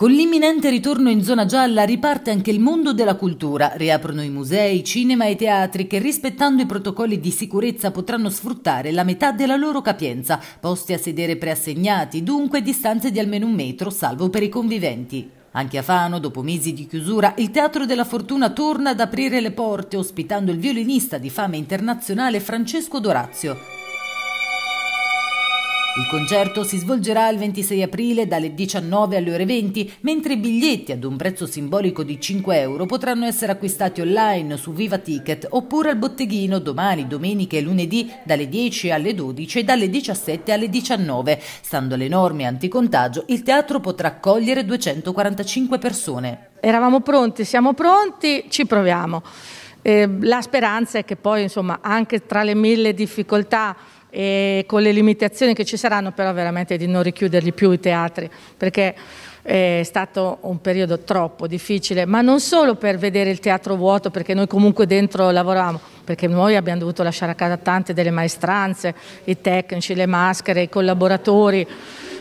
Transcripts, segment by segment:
Con l'imminente ritorno in zona gialla riparte anche il mondo della cultura, riaprono i musei, cinema e teatri che rispettando i protocolli di sicurezza potranno sfruttare la metà della loro capienza, posti a sedere preassegnati, dunque distanze di almeno un metro, salvo per i conviventi. Anche a Fano, dopo mesi di chiusura, il Teatro della Fortuna torna ad aprire le porte, ospitando il violinista di fama internazionale Francesco Dorazio. Il concerto si svolgerà il 26 aprile dalle 19 alle ore 20, mentre i biglietti ad un prezzo simbolico di 5 euro potranno essere acquistati online su Viva Ticket oppure al botteghino domani, domenica e lunedì dalle 10 alle 12 e dalle 17 alle 19. Stando alle norme anticontagio, il teatro potrà accogliere 245 persone. Eravamo pronti, siamo pronti, ci proviamo. Eh, la speranza è che poi, insomma, anche tra le mille difficoltà e eh, con le limitazioni che ci saranno, però veramente di non richiuderli più i teatri, perché eh, è stato un periodo troppo difficile, ma non solo per vedere il teatro vuoto, perché noi comunque dentro lavoravamo, perché noi abbiamo dovuto lasciare a casa tante delle maestranze, i tecnici, le maschere, i collaboratori.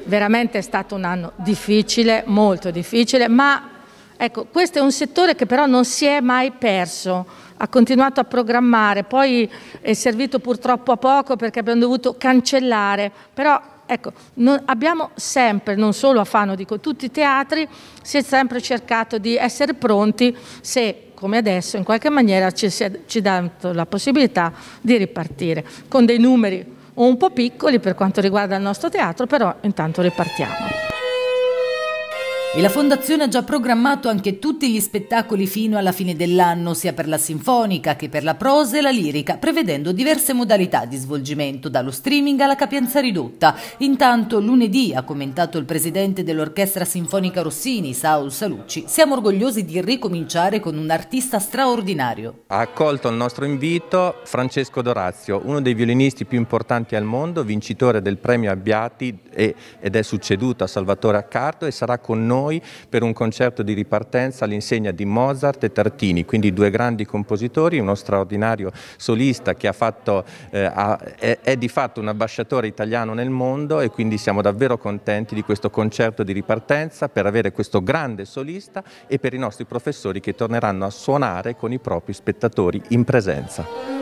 Veramente è stato un anno difficile, molto difficile, ma ecco, questo è un settore che però non si è mai perso ha continuato a programmare, poi è servito purtroppo a poco perché abbiamo dovuto cancellare, però ecco, non, abbiamo sempre, non solo a Fano, dico tutti i teatri, si è sempre cercato di essere pronti se come adesso in qualche maniera ci, si ci dato la possibilità di ripartire con dei numeri un po' piccoli per quanto riguarda il nostro teatro, però intanto ripartiamo. E la fondazione ha già programmato anche tutti gli spettacoli fino alla fine dell'anno, sia per la sinfonica che per la prosa e la lirica, prevedendo diverse modalità di svolgimento, dallo streaming alla capienza ridotta. Intanto lunedì, ha commentato il presidente dell'Orchestra Sinfonica Rossini, Saul Salucci, siamo orgogliosi di ricominciare con un artista straordinario. Ha accolto il nostro invito Francesco Dorazio, uno dei violinisti più importanti al mondo, vincitore del premio Abbiati ed è succeduto a Salvatore Accardo e sarà con noi noi per un concerto di ripartenza all'insegna di Mozart e Tartini, quindi due grandi compositori, uno straordinario solista che fatto, eh, ha, è, è di fatto un ambasciatore italiano nel mondo e quindi siamo davvero contenti di questo concerto di ripartenza per avere questo grande solista e per i nostri professori che torneranno a suonare con i propri spettatori in presenza.